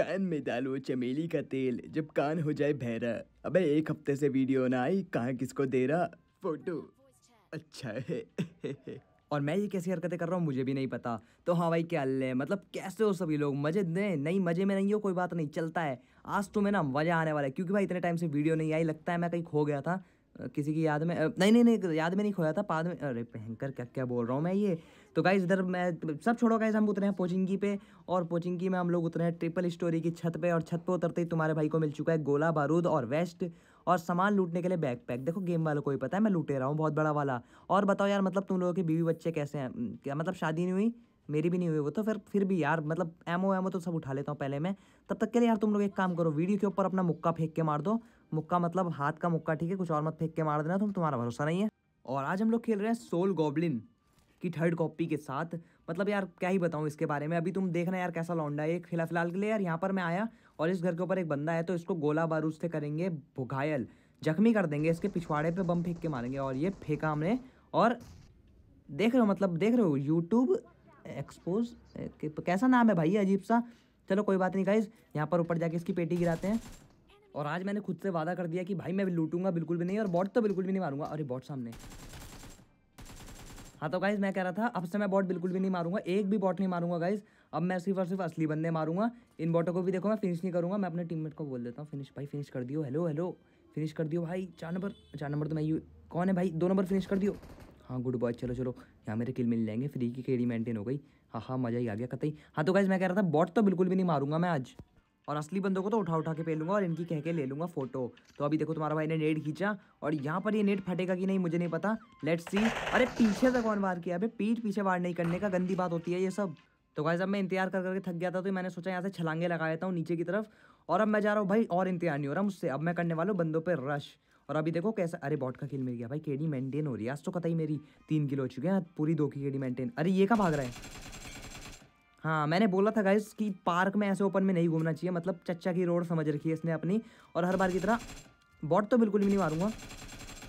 कान में डालो चमेली का तेल जब कान हो जाए भैरा अबे एक हफ्ते से वीडियो ना आई कहाँ किसको दे रहा फोटो अच्छा है और मैं ये कैसी हरकतें कर रहा हूँ मुझे भी नहीं पता तो हाँ भाई क्या ले मतलब कैसे हो सभी लोग मजे दें नहीं मजे में नहीं हो कोई बात नहीं चलता है आज तो मैं ना मज़ा आने वाला है क्योंकि भाई इतने टाइम से वीडियो नहीं आई लगता है मैं कहीं खो गया था किसी की याद में नहीं नहीं नहीं याद में नहीं खोया था बाद में अरे भयंकर क्या क्या बोल रहा हूँ मैं ये तो गाइज इधर मैं सब छोड़ो गाइज हम उतरे हैं पोचिंगी पे और पोचिंगी में हम लोग उतरे हैं ट्रिपल स्टोरी की छत पे और छत पे उतरते ही तुम्हारे भाई को मिल चुका है गोला बारूद और वेस्ट और सामान लूटने के लिए बैक पैक देखो गेम वालों को ही पता है मैं लूटे रहा हूँ बहुत बड़ा वाला और बताओ यार मतलब तुम लोगों के बीवी बच्चे कैसे हैं क्या मतलब शादी नहीं हुई मेरी भी नहीं हुई वो तो फिर फिर भी यार मतलब एमओ एमओ तो सब उठा लेता हूँ पहले मैं तब तक के लिए यार तुम लोग एक काम करो वीडियो के ऊपर अपना मुक्का फेंक के मार दो मुक्का मतलब हाथ का मुक्का ठीक है कुछ और मत फेंक के मार देना तुम तुम्हारा भरोसा नहीं है और आज हम लोग खेल रहे हैं सोल गॉबलिन की थर्ड कॉपी के साथ मतलब यार क्या ही बताऊँ इसके बारे में अभी तुम देखना यार कैसा लौंडा है फिलहाल फिलहाल के लिए यार यहाँ पर मैं आया और इस घर के ऊपर एक बंदा है तो इसको गोला बारूद से करेंगे घायल जख्मी कर देंगे इसके पिछवाड़े पे बम फेंक के मारेंगे और ये फेंका हमने और देख रहे हो मतलब देख रहे हो यूट्यूब एक्सपोज कैसा नाम है भाई अजीब सा चलो कोई बात नहीं गाइज यहाँ पर ऊपर जाके इसकी पेटी गिराते हैं और आज मैंने खुद से वादा कर दिया कि भाई मैं लूटूंगा बिल्कुल भी नहीं और बॉट तो बिल्कुल भी नहीं मारूंगा अरे बॉट सामने हाँ तो गाइज मैं कह रहा था अब से मैं बॉट बिल्कुल भी नहीं मारूंगा एक भी बॉट नहीं मारूंगा गाइज अब मैं सिर्फ और सिर्फ असली बंदे मारूंगा इन बॉटों को भी देखो मैं फिनिश नहीं करूंगा मैं अपने टीम को बोल देता हूँ फिनिश भाई फिनिश कर दियो हेलो हेलो फिनिश कर दियो भाई चार नंबर चार नंबर तो मैं यू कौन है भाई दो नंबर फिनिश कर दियो हाँ गुड बॉय चलो चलो यहाँ मेरे किल मिल जाएंगे फ्री की केडी मेंटेन हो गई हाँ हाँ मज़ा ही आ गया कतई हाँ तो गाइज मैं कह रहा था बॉट तो बिल्कुल भी नहीं मारूंगा मैं आज और असली बंदों को तो उठा उठा के पे लूँगा और इनकी कह के ले लूँगा फोटो तो अभी देखो तुम्हारा भाई ने नेट खींचा और यहाँ पर ये नेट फटेगा कि नहीं मुझे नहीं पता लेट सी अरे पीछे से कौन वार किया अभी पीठ पीछे वार नहीं करने का गंदी बात होती है ये सब तो भाई जब मैं इंतजार कर करके थक गया था तो मैंने सोचा यहाँ से छलांगे लगा देता हूँ नीचे की तरफ और अब मैं जा रहा हूँ भाई और इंतजार नहीं हो रहा मुझसे अब मैं करने वाला हूँ बंदों पर रश और अभी देखो कैसा अरे बॉट का खेल मिल गया भाई केडी मेंटेन हो रही है आज तो कतई मेरी तीन किलो हो चुके हैं पूरी दो की केडी मेंटेन अरे ये कहाँ भाग रहा है हाँ मैंने बोला था गाइज कि पार्क में ऐसे ओपन में नहीं घूमना चाहिए मतलब चच्चा की रोड समझ रखी है इसने अपनी और हर बार की तरह बॉट तो बिल्कुल भी नहीं मारूंगा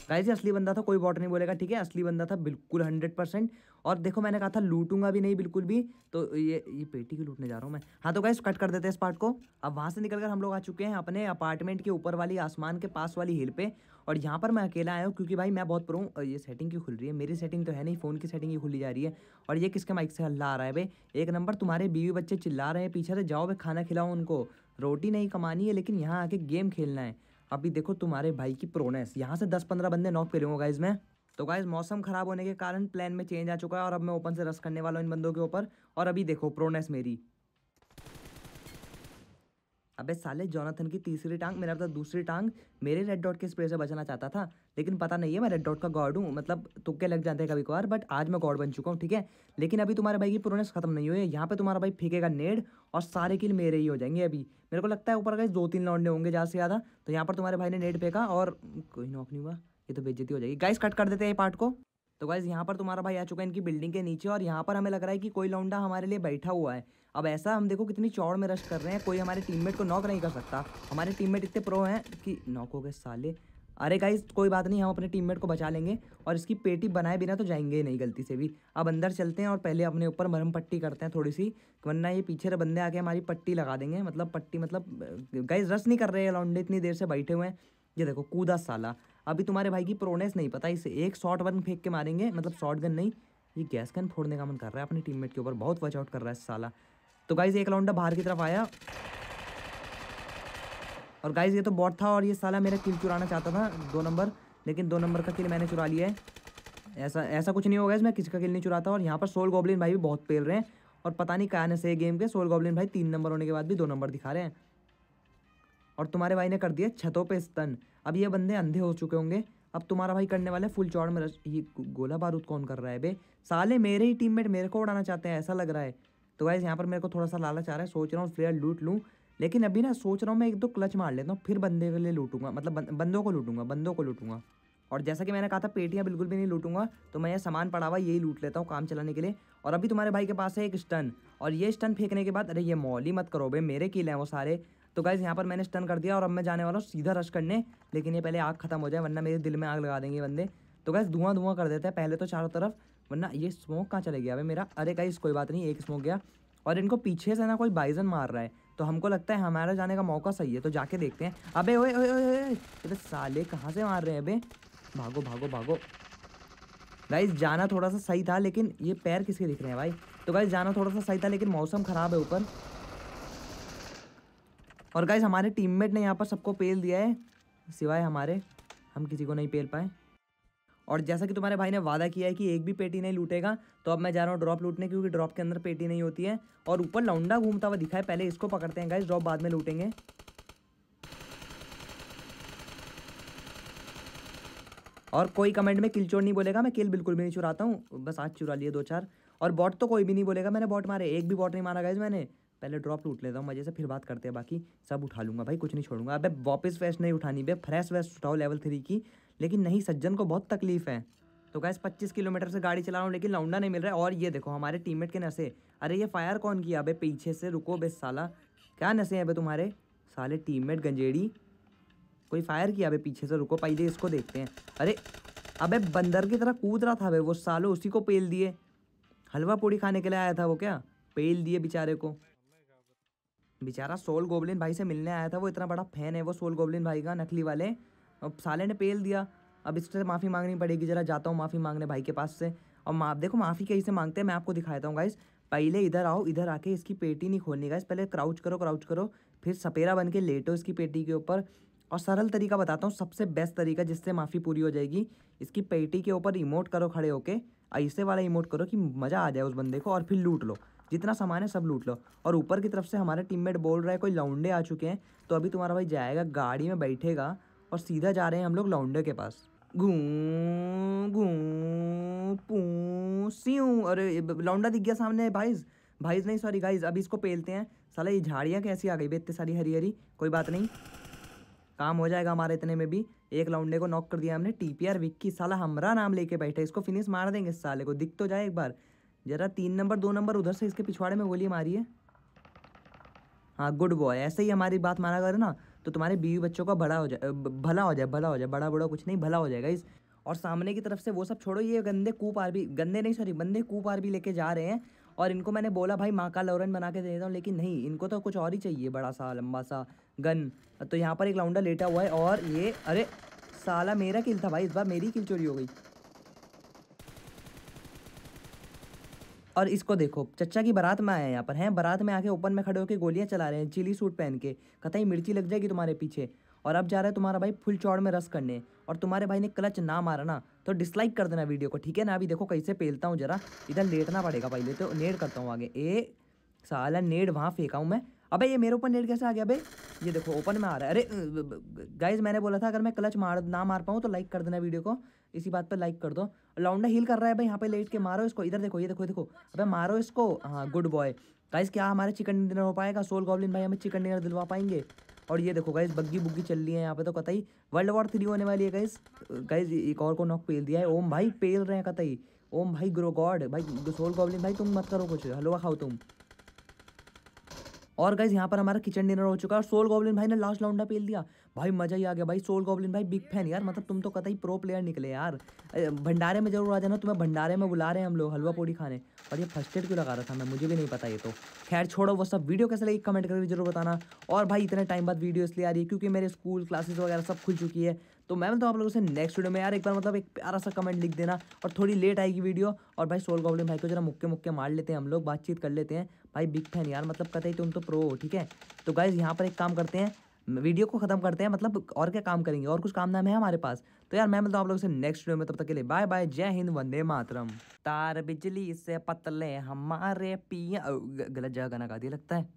गाइस ये असली बंदा था कोई बॉट नहीं बोलेगा ठीक है असली बंदा था बिल्कुल हंड्रेड परसेंट और देखो मैंने कहा था लूटूंगा भी नहीं बिल्कुल भी तो ये ये पेटी की लूटने जा रहा हूँ मैं हाँ तो गाइस कट कर देते हैं इस पार्ट को अब वहाँ से निकलकर हम लोग आ चुके हैं अपने अपार्टमेंट के ऊपर वाली आसमान के पास वाली हिल पे और यहाँ पर मैं अकेला आया हूँ क्योंकि भाई मैं बहुत प्रो ये सेटिंग की खुल रही है मेरी सेटिंग तो है नहीं फ़ोन की सेटिंग ही खुली जा रही है और ये किसके माइक से हल्ला आ रहा है भाई एक नंबर तुम्हारे बीवी बच्चे चिल्ला रहे हैं पीछे से जाओ भाई खाना खिलाओ उनको रोटी नहीं कमानी है लेकिन यहाँ आके गेम खेलना है अभी देखो तुम्हारे भाई की प्रोनेस यहाँ से दस पंद्रह बंदे नॉक करूँगा गाइज इसमें तो गाइज मौसम खराब होने के कारण प्लान में चेंज आ चुका है और अब मैं ओपन से रस करने वाला हूँ इन बंदों के ऊपर और अभी देखो प्रोनेस मेरी अबे साले जोनाथन की तीसरी टांग मेरा मतलब दूसरी टांग मेरे रेड डॉट के स्प्रे से बचाना चाहता था लेकिन पता नहीं है मैं रेड डॉट का गॉड हूँ मतलब तुक्के लग जाते हैं कभी कभार बट आज मैं गॉड बन चुका हूँ ठीक है लेकिन अभी तुम्हारे भाई की प्रोनेस खत्म नहीं हुई है यहाँ पे तुम्हारा भाई फेंकेगा नेड और सारे किल मेरे ही हो जाएंगे अभी मेरे को लगता है ऊपर अगर दो तीन लौंडे होंगे ज़्यादा से ज़्यादा तो यहाँ पर तुम्हारे भाई ने नेड फेंका और कोई नौक नहीं हुआ ये तो बेजती हो जाएगी गाइस कट कर देते हैं पार्ट को तो गाइज यहाँ पर तुम्हारा भाई आ चुका है इनकी बिल्डिंग के नीचे और यहाँ पर हमें लग रहा है कि कोई लौंडा हमारे लिए बैठा हुआ है अब ऐसा हम देखो कितनी चौड़ में रश कर रहे हैं कोई हमारे टीममेट को नॉक नहीं कर सकता हमारे टीममेट इतने प्रो हैं कि नॉक हो गए साले अरे गाइस कोई बात नहीं हम अपने टीममेट को बचा लेंगे और इसकी पेटी बनाए बिना तो जाएंगे ही नहीं गलती से भी अब अंदर चलते हैं और पहले अपने ऊपर मरम पट्टी करते हैं थोड़ी सी वरना ये पीछे बंदे आके हमारी पट्टी लगा देंगे मतलब पट्टी मतलब गाइस रस नहीं कर रहे हैं लौंडे इतनी देर से बैठे हुए हैं ये देखो कूदा साला अभी तुम्हारे भाई की प्रोनेस नहीं पता इसे एक शॉर्ट वन फेंक के मारेंगे मतलब शॉर्ट गन नहीं ये गैस गन फोड़ने का मन कर रहा है अपने टीममेट के ऊपर बहुत वॉच आउट कर रहा है साला तो गाइज एक राउंड बाहर की तरफ आया और गाइज ये तो बॉट था और ये साला मेरा किल चुराना चाहता था दो नंबर लेकिन दो नंबर का किल मैंने चुरा लिया है ऐसा ऐसा कुछ नहीं होगा इसमें किसी का किल नहीं चुराता और यहाँ पर सोल गॉबलिन भाई भी बहुत पेल रहे हैं और पता नहीं कहने से गेम के सोल गॉबलिन भाई तीन नंबर होने के बाद भी दो नंबर दिखा रहे हैं और तुम्हारे भाई ने कर दिया छतों पर स्तन अब ये बंदे अंधे हो चुके होंगे अब तुम्हारा भाई करने वाला है फुल चौड़ में रश ये गोला बारूद कौन कर रहा है बे साले मेरे ही टीममेट मेरे को उड़ाना चाहते हैं ऐसा लग रहा है तो गाइज़ यहाँ पर मेरे को थोड़ा सा लालच आ रहा है सोच रहा हूँ फ्लेयर लूट लूँ लेकिन अभी ना सोच रहा हूँ मैं एक दो क्लच मार लेता हूँ फिर बंदे के लिए लूटूंगा मतलब बंदों को लूटूंगा बंदों को लूटूंगा और जैसा कि मैंने कहा था पेटियाँ बिल्कुल भी नहीं लूटूंगा तो मैं ये सामान पड़ा हुआ यही लूट लेता हूँ काम चलाने के लिए और अभी तुम्हारे भाई के पास है एक स्टन और ये स्टन फेंकने के बाद अरे ये मॉल ही मत करो भाई मेरे किले हैं वो सारे तो गाइज़ यहाँ पर मैंने स्टन कर दिया और अब मैं जाने वाला हूँ सीधा रश करने लेकिन ये पहले आग खत्म हो जाए वरना मेरे दिल में आग लगा देंगे बंदे तो गैस धुआं धुआं कर देते हैं पहले तो चारों तरफ वरना ये स्मोक कहाँ चले गया भाई मेरा अरे गाइस कोई बात नहीं एक स्मोक गया और इनको पीछे से ना कोई बाइजन मार रहा है तो हमको लगता है हमारा जाने का मौका सही है तो जाके देखते हैं अबे ओए ओए ओए अरे साले कहाँ से मार रहे हैं अबे भागो भागो भागो गाइस जाना थोड़ा सा सही था लेकिन ये पैर किसके दिख रहे हैं भाई तो गाइस जाना थोड़ा सा सही था लेकिन मौसम ख़राब है ऊपर और गाइस हमारे टीममेट ने यहाँ पर सबको पेल दिया है सिवाय हमारे हम किसी को नहीं पेल पाए और जैसा कि तुम्हारे भाई ने वादा किया है कि एक भी पेटी नहीं लूटेगा तो अब मैं जा रहा हूँ ड्रॉप लूटने क्योंकि ड्रॉप के अंदर पेटी नहीं होती है और ऊपर लौंडा घूमता हुआ दिखा है पहले इसको पकड़ते हैं गाइस ड्रॉप बाद में लूटेंगे और कोई कमेंट में किल चोर नहीं बोलेगा मैं किल बिल्कुल भी नहीं चुराता हूँ बस आज चुरा लिए दो चार और बॉट तो कोई भी नहीं बोलेगा मैंने बॉट मारे एक भी बॉट नहीं मारा गाइज मैंने पहले ड्रॉप लूट लेता हूँ मजे से फिर बात करते हैं बाकी सब उठा लूँगा भाई कुछ नहीं छोड़ूंगा अब वापस वेस्ट नहीं उठानी बे फ्रेश वेस्ट उठाओ लेवल थ्री की लेकिन नहीं सज्जन को बहुत तकलीफ है तो गैस पच्चीस किलोमीटर से गाड़ी चला रहा हूँ लेकिन लौंडा नहीं मिल रहा है और ये देखो हमारे टीममेट के नशे अरे ये फायर कौन किया अबे पीछे से रुको बे साला क्या नशे हैं बे तुम्हारे साले टीममेट गंजेड़ी कोई फायर किया अबे पीछे से रुको पहले इसको देखते हैं अरे अबे बंदर की तरह कूद रहा था बे वो सालो उसी को पेल दिए हलवा पूड़ी खाने के लिए आया था वो क्या पेल दिए बेचारे को बेचारा सोल गोबलिन भाई से मिलने आया था वो इतना बड़ा फैन है वो सोल गोबलिन भाई का नकली वाले अब साले ने पेल दिया अब इससे तो माफ़ी मांगनी पड़ेगी ज़रा जाता हूँ माफ़ी मांगने भाई के पास से और माफ देखो माफ़ी कहीं से मांगते हैं मैं आपको दिखाता हूँ गाइस पहले इधर आओ इधर आके इसकी पेटी नहीं खोलनी गाइस पहले क्राउच करो क्राउच करो फिर सपेरा बन के लेटो इसकी पेटी के ऊपर और सरल तरीका बताता हूँ सबसे बेस्ट तरीका जिससे माफ़ी पूरी हो जाएगी इसकी पेटी के ऊपर रिमोट करो खड़े होके ऐसे वाला रिमोट करो कि मज़ा आ जाए उस बंदे को और फिर लूट लो जितना सामान है सब लूट लो और ऊपर की तरफ से हमारे टीममेट बोल रहा है कोई लौंडे आ चुके हैं तो अभी तुम्हारा भाई जाएगा गाड़ी में बैठेगा और सीधा जा रहे हैं हम लोग लाउंडर के पास घू घू पू सीऊ अरे लौंडा दिख गया सामने भाईज भाईज नहीं सॉरी गाइज अभी इसको पेलते हैं साला ये झाड़ियाँ कैसी आ गई भाई इतनी सारी हरी हरी कोई बात नहीं काम हो जाएगा हमारे इतने में भी एक लौंडे को नॉक कर दिया हमने टी पी आर विक्की साला हमरा नाम लेके बैठे इसको फिनिश मार देंगे इस साले को दिख तो जाए एक बार जरा तीन नंबर दो नंबर उधर से इसके पिछवाड़े में गोली मारी है हाँ गुड बॉय ऐसे ही हमारी बात मारा करो ना तो तुम्हारे बीवी बच्चों का बड़ा हो जाए भला हो जाए भला हो जाए बड़ा बड़ा कुछ नहीं भला हो जाएगा इस और सामने की तरफ से वो सब छोड़ो ये गंदे कूप आर भी गंदे नहीं सॉरी बंदे कूप आर भी लेके जा रहे हैं और इनको मैंने बोला भाई माँ का लोरन बना के दे देता हूँ लेकिन नहीं इनको तो कुछ और ही चाहिए बड़ा सा लंबा सा गन तो यहाँ पर एक लाउंडा लेटा हुआ है और ये अरे साला मेरा किल था भाई इस बार मेरी किल चोरी हो गई और इसको देखो चचा की बारात में आया यहाँ पर हैं बारात में आके ओपन में खड़े होकर गोलियाँ चला रहे हैं चिली सूट पहन के कतई मिर्ची लग जाएगी तुम्हारे पीछे और अब जा रहा है तुम्हारा भाई फुल चौड़ में रस करने और तुम्हारे भाई ने क्लच ना मारा ना तो डिसलाइक कर देना वीडियो को ठीक है ना अभी देखो कैसे पेलता हूँ जरा इधर लेटना पड़ेगा पहले तो नेड करता हूँ आगे ए साला नेड वहाँ फेंका हूँ मैं अबे ये मेरे ऊपर नेट कैसे आ गया अबे ये देखो ओपन में आ रहा है अरे गाइज मैंने बोला था अगर मैं क्लच मार ना मार पाऊँ तो लाइक कर देना वीडियो को इसी बात पर लाइक कर दो लौंडा हील कर रहा है भाई यहाँ पे लेट के मारो इसको इधर देखो ये देखो देखो अबे मारो इसको हाँ गुड बॉय गाइस क्या हमारे चिकन डिनर हो पाएगा सोल गॉबलिन भाई हमें चिकन डिनर दिलवा पाएंगे और ये देखो गाइस बग्गी बुग्गी चल रही है यहाँ पे तो कतई वर्ल्ड वॉर थ्री होने वाली है गाइस गाइस एक और को नॉक पेल दिया है ओम भाई पेल रहे हैं कतई ओम भाई ग्रो गॉड भाई सोल गॉबलिन भाई तुम मत करो कुछ हलवा खाओ तुम और गाइज यहाँ पर हमारा किचन डिनर हो चुका है और सोल गॉब्लिन भाई ने लास्ट लाउंडा पेल दिया भाई मजा ही आ गया भाई सोल गॉब्लिन भाई बिग फैन यार मतलब तुम तो कतई प्रो प्लेयर निकले यार भंडारे में जरूर आ जाना तुम्हें भंडारे में बुला रहे हैं हम लोग हलवा पूड़ी खाने और ये फर्स्ट एड क्यों लगा रहा था मैं मुझे भी नहीं पता ये तो खैर छोड़ो वो सब वीडियो कैसे लगी कमेंट करके जरूर बताना और भाई इतने टाइम बाद वीडियो इसलिए आ रही है क्योंकि मेरे स्कूल क्लासेस वगैरह सब खुल चुकी है तो मैं तो हूँ आप लोगों से नेक्स्ट वीडियो में यार एक बार मतलब एक प्यारा सा कमेंट लिख देना और थोड़ी लेट आएगी वीडियो और भाई सोल गॉब्लिन भाई को जरा मुक्के मुक्के मार लेते हैं हम लोग बातचीत कर लेते हैं भाई बिग फैन यार मतलब कतई तुम तो प्रो हो ठीक है तो गाइज यहाँ पर एक काम करते हैं वीडियो को खत्म करते हैं मतलब और क्या काम करेंगे और कुछ काम नाम है हमारे पास तो यार मैं मिलता हूँ आप लोगों से नेक्स्ट वीडियो में तब तक के लिए बाय बाय जय हिंद वंदे मातरम तार बिजली से पतले हमारे पिया गलत जगह गाना गा दिया लगता है